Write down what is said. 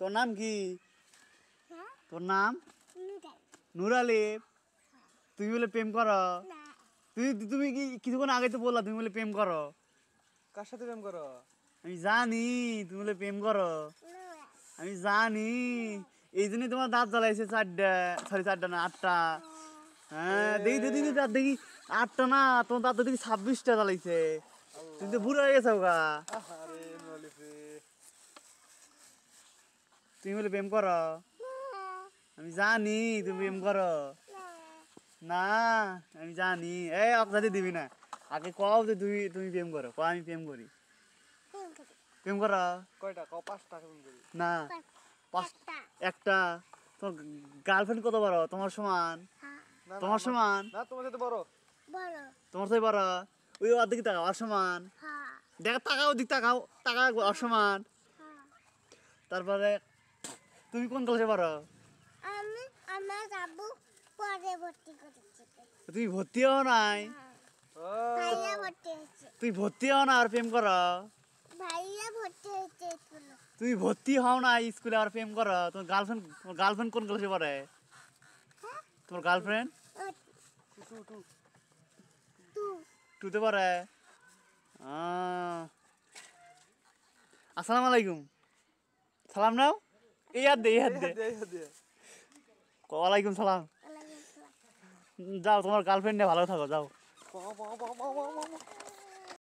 তোর নাম কি হ্যাঁ? তোর নাম নুরালি তুমি বলে প্রেম করো তুই তুমি কি কিছুক্ষণ আগে তো বললা তুমি বলে প্রেম করো কার সাথে প্রেম করো আমি জানি তুমি বলে প্রেম করো আমি জানি এই জন্যই তোমার দাঁত জ্বালাইছে চারটা সরি চারটা না আটটা হ্যাঁ দেখি দেখি দাঁত দেখি আটটা না তোমার দাঁত দেখি ছাব্বিশটা জ্বালাইছে তুমি তো বুড়ো হয়ে গেছো গা তুমি বলে প্রেম করো আমি জানি তুমি প্রেম করো না আমি জানি এই অপজাতি দিবি না আগে কও যে তুমি তুমি প্রেম করো কও আমি প্রেম করি প্রেম করো কয়টা কও পাঁচটা প্রেম করি না পাঁচটা একটা তোমার গার্লফ্রেন্ড কত বড় তোমার সমান তোমার সমান না তোমার সাথে বড় বড় তোমার সাথে বড় ওই দিকে তাকাও সমান হ্যাঁ। দেখ তাকাও দিক তাকাও তাকা অসমান হ্যাঁ। তারপরে তুমি কোন ক্লাসে পড়ো আমি আমার বাবু পরে ভর্তি করেছে তুমি ভর্তি হও নাই হ্যাঁ। ভাইয়া ভর্তি হয়েছে তুই ভর্তি হও না আর প্রেম করো ভাইয়া ভর্তি হয়েছে তুমি ভর্তি হও না স্কুলে আর প্রেম করো তোমার গার্লফ্রেন্ড তোমার গার্লফ্রেন্ড কোন কলেজে পড়ে হ্যাঁ? তোমার গার্লফ্রেন্ড টুতে পড়ে আসসালামু আলাইকুম সালাম নাও দে দে ওয়ালাইকুম সালাম যাও তোমার গার্লফ্রেন্ড নিয়ে ভালো থাকো যাও